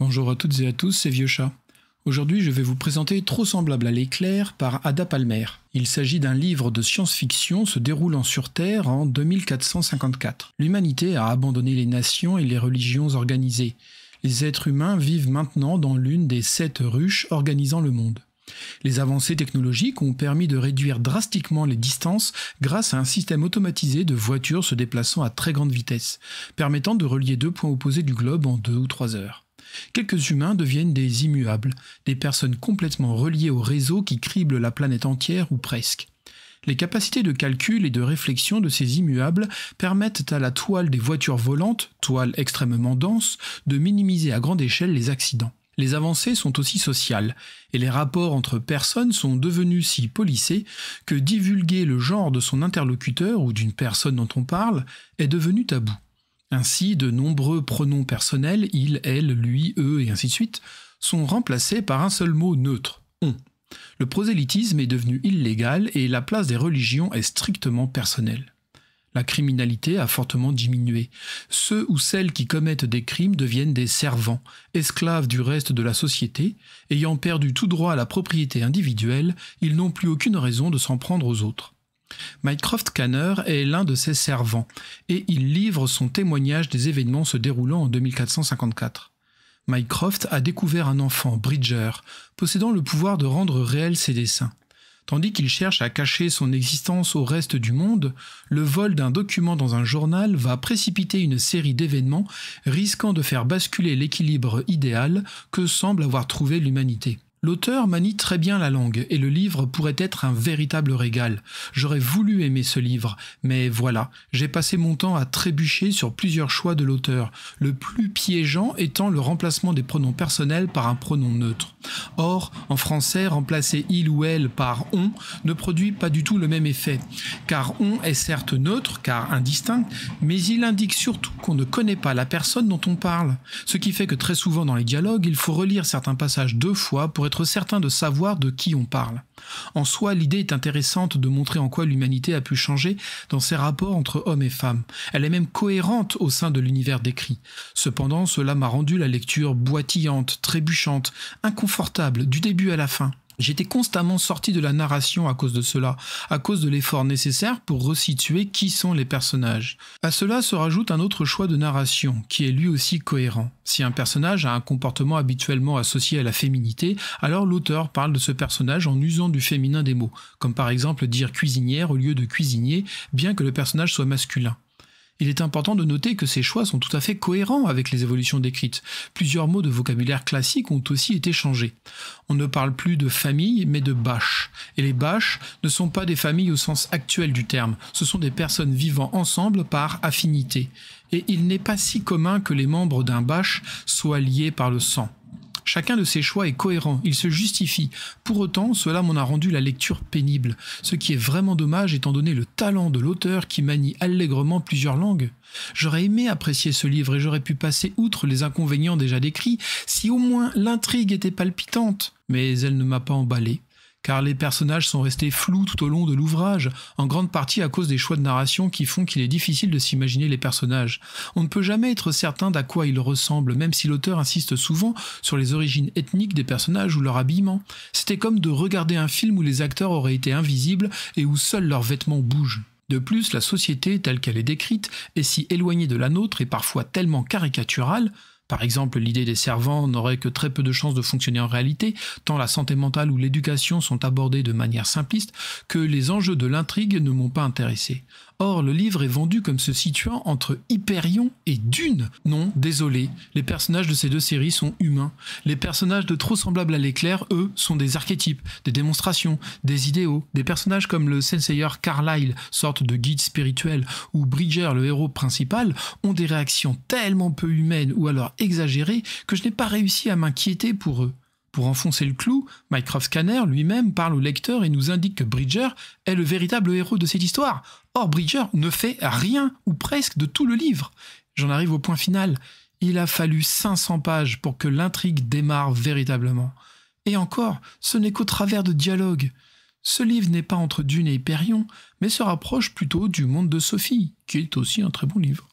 Bonjour à toutes et à tous, c'est Vieux Chat. Aujourd'hui, je vais vous présenter Trop semblable à l'éclair par Ada Palmer. Il s'agit d'un livre de science-fiction se déroulant sur Terre en 2454. L'humanité a abandonné les nations et les religions organisées. Les êtres humains vivent maintenant dans l'une des sept ruches organisant le monde. Les avancées technologiques ont permis de réduire drastiquement les distances grâce à un système automatisé de voitures se déplaçant à très grande vitesse, permettant de relier deux points opposés du globe en deux ou trois heures quelques humains deviennent des immuables, des personnes complètement reliées au réseau qui crible la planète entière ou presque. Les capacités de calcul et de réflexion de ces immuables permettent à la toile des voitures volantes, toile extrêmement dense, de minimiser à grande échelle les accidents. Les avancées sont aussi sociales, et les rapports entre personnes sont devenus si polissés que divulguer le genre de son interlocuteur ou d'une personne dont on parle est devenu tabou. Ainsi, de nombreux pronoms personnels, il, elle, lui, eux, et ainsi de suite, sont remplacés par un seul mot neutre, on. Le prosélytisme est devenu illégal et la place des religions est strictement personnelle. La criminalité a fortement diminué. Ceux ou celles qui commettent des crimes deviennent des servants, esclaves du reste de la société, ayant perdu tout droit à la propriété individuelle, ils n'ont plus aucune raison de s'en prendre aux autres. Mycroft Canner est l'un de ses servants et il livre son témoignage des événements se déroulant en 2454. Mycroft a découvert un enfant, Bridger, possédant le pouvoir de rendre réels ses dessins. Tandis qu'il cherche à cacher son existence au reste du monde, le vol d'un document dans un journal va précipiter une série d'événements risquant de faire basculer l'équilibre idéal que semble avoir trouvé l'humanité. L'auteur manie très bien la langue et le livre pourrait être un véritable régal. J'aurais voulu aimer ce livre, mais voilà, j'ai passé mon temps à trébucher sur plusieurs choix de l'auteur, le plus piégeant étant le remplacement des pronoms personnels par un pronom neutre. Or, en français, remplacer il ou elle par on ne produit pas du tout le même effet, car on est certes neutre, car indistinct, mais il indique surtout qu'on ne connaît pas la personne dont on parle, ce qui fait que très souvent dans les dialogues, il faut relire certains passages deux fois pour être certain de savoir de qui on parle. En soi, l'idée est intéressante de montrer en quoi l'humanité a pu changer dans ses rapports entre hommes et femmes. Elle est même cohérente au sein de l'univers décrit. Cependant, cela m'a rendu la lecture boitillante, trébuchante, inconfortable, du début à la fin. J'étais constamment sorti de la narration à cause de cela, à cause de l'effort nécessaire pour resituer qui sont les personnages. À cela se rajoute un autre choix de narration, qui est lui aussi cohérent. Si un personnage a un comportement habituellement associé à la féminité, alors l'auteur parle de ce personnage en usant du féminin des mots, comme par exemple dire cuisinière au lieu de cuisinier, bien que le personnage soit masculin il est important de noter que ces choix sont tout à fait cohérents avec les évolutions décrites. Plusieurs mots de vocabulaire classique ont aussi été changés. On ne parle plus de famille, mais de bâches. Et les bâches ne sont pas des familles au sens actuel du terme, ce sont des personnes vivant ensemble par affinité. Et il n'est pas si commun que les membres d'un bâche soient liés par le sang. Chacun de ses choix est cohérent, il se justifie. Pour autant, cela m'en a rendu la lecture pénible, ce qui est vraiment dommage étant donné le talent de l'auteur qui manie allègrement plusieurs langues. J'aurais aimé apprécier ce livre et j'aurais pu passer outre les inconvénients déjà décrits si au moins l'intrigue était palpitante, mais elle ne m'a pas emballé car les personnages sont restés flous tout au long de l'ouvrage, en grande partie à cause des choix de narration qui font qu'il est difficile de s'imaginer les personnages. On ne peut jamais être certain d'à quoi ils ressemblent, même si l'auteur insiste souvent sur les origines ethniques des personnages ou leur habillement. C'était comme de regarder un film où les acteurs auraient été invisibles et où seuls leurs vêtements bougent. De plus, la société telle qu'elle est décrite est si éloignée de la nôtre et parfois tellement caricaturale par exemple, l'idée des servants n'aurait que très peu de chances de fonctionner en réalité, tant la santé mentale ou l'éducation sont abordées de manière simpliste que les enjeux de l'intrigue ne m'ont pas intéressé. Or, le livre est vendu comme se situant entre Hyperion et Dune. Non, désolé, les personnages de ces deux séries sont humains. Les personnages de trop semblables à l'éclair, eux, sont des archétypes, des démonstrations, des idéaux. Des personnages comme le Senseiur Carlyle, sorte de guide spirituel, ou Bridger, le héros principal, ont des réactions tellement peu humaines ou alors exagérées que je n'ai pas réussi à m'inquiéter pour eux. Pour enfoncer le clou, Mycroft Scanner lui-même parle au lecteur et nous indique que Bridger est le véritable héros de cette histoire. Or, Bridger ne fait rien ou presque de tout le livre. J'en arrive au point final. Il a fallu 500 pages pour que l'intrigue démarre véritablement. Et encore, ce n'est qu'au travers de dialogues. Ce livre n'est pas entre Dune et Hyperion, mais se rapproche plutôt du monde de Sophie, qui est aussi un très bon livre.